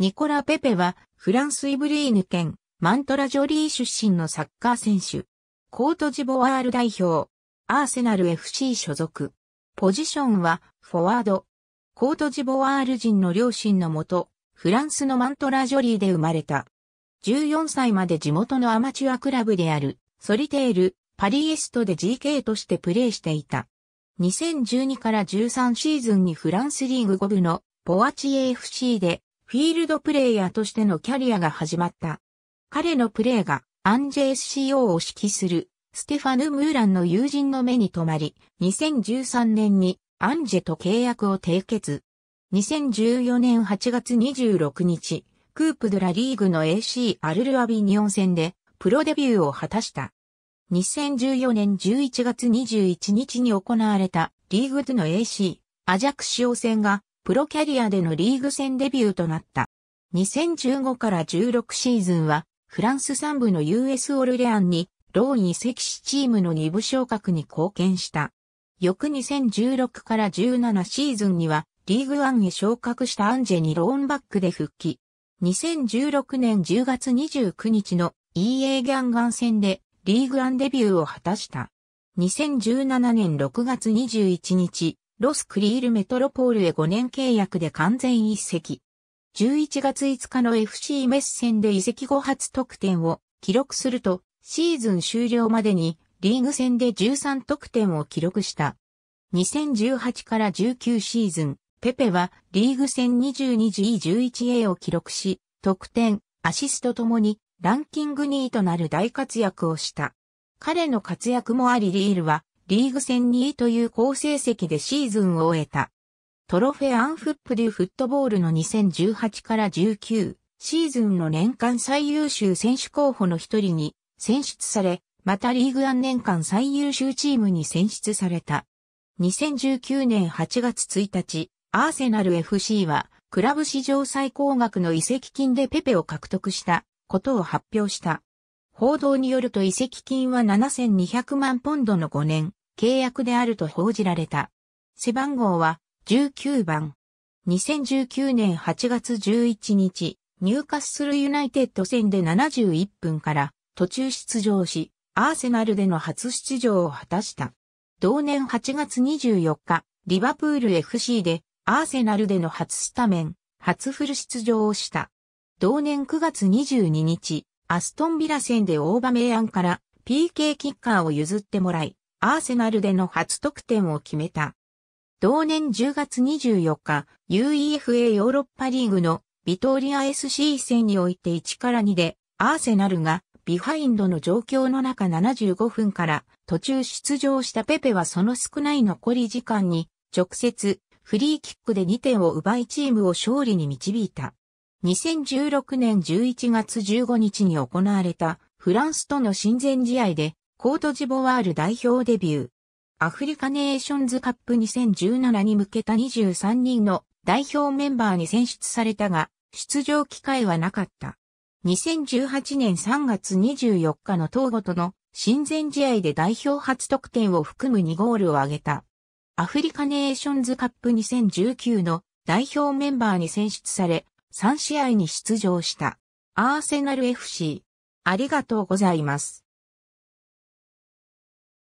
ニコラ・ペペは、フランス・イブリーヌ県、マントラ・ジョリー出身のサッカー選手。コートジボワール代表。アーセナル FC 所属。ポジションは、フォワード。コートジボワール人の両親のもと、フランスのマントラ・ジョリーで生まれた。14歳まで地元のアマチュアクラブである、ソリテール、パリエストで GK としてプレーしていた。2012から13シーズンにフランスリーグ5部のポワチエ FC でフィールドプレイヤーとしてのキャリアが始まった。彼のプレーがアンジェ SCO を指揮するステファヌ・ムーランの友人の目に留まり、2013年にアンジェと契約を締結。2014年8月26日、クープドラリーグの AC アルルアビニオン戦でプロデビューを果たした。2014年11月21日に行われたリーグ2の AC アジャクシオ戦がプロキャリアでのリーグ戦デビューとなった。2015から16シーズンは、フランス3部の US オルレアンに、ローン移籍しチームの2部昇格に貢献した。翌2016から17シーズンには、リーグワンへ昇格したアンジェにローンバックで復帰。2016年10月29日の EA ギャンガン戦でリーグワンデビューを果たした。2017年6月21日、ロスクリールメトロポールへ5年契約で完全移籍。11月5日の FC メッセンで移籍後初得点を記録すると、シーズン終了までにリーグ戦で13得点を記録した。2018から19シーズン、ペペはリーグ戦 22G11A を記録し、得点、アシストともにランキング2位となる大活躍をした。彼の活躍もありリールはリーグ戦2位という好成績でシーズンを終えた。トロフェアンフップデュフットボールの2018から19シーズンの年間最優秀選手候補の一人に選出され、またリーグアン年間最優秀チームに選出された。2019年8月1日、アーセナル FC は、クラブ史上最高額の移籍金でペペを獲得したことを発表した。報道によると遺跡金は7200万ポンドの5年契約であると報じられた。背番号は19番。2019年8月11日、入荷するユナイテッド戦で71分から途中出場し、アーセナルでの初出場を果たした。同年8月24日、リバプール FC でアーセナルでの初スタメン、初フル出場をした。同年9月22日、アストンビラ戦でオーバメアンから PK キッカーを譲ってもらい、アーセナルでの初得点を決めた。同年10月24日、UEFA ヨーロッパリーグのビトーリア SC 戦において1から2で、アーセナルがビハインドの状況の中75分から途中出場したペペはその少ない残り時間に直接フリーキックで2点を奪いチームを勝利に導いた。2016年11月15日に行われたフランスとの親善試合でコートジボワール代表デビュー。アフリカネーションズカップ2017に向けた23人の代表メンバーに選出されたが、出場機会はなかった。2018年3月24日の東後との親善試合で代表初得点を含む2ゴールを挙げた。アフリカネーションズカップ2019の代表メンバーに選出され、3試合に出場した。アーセナル FC。ありがとうございます。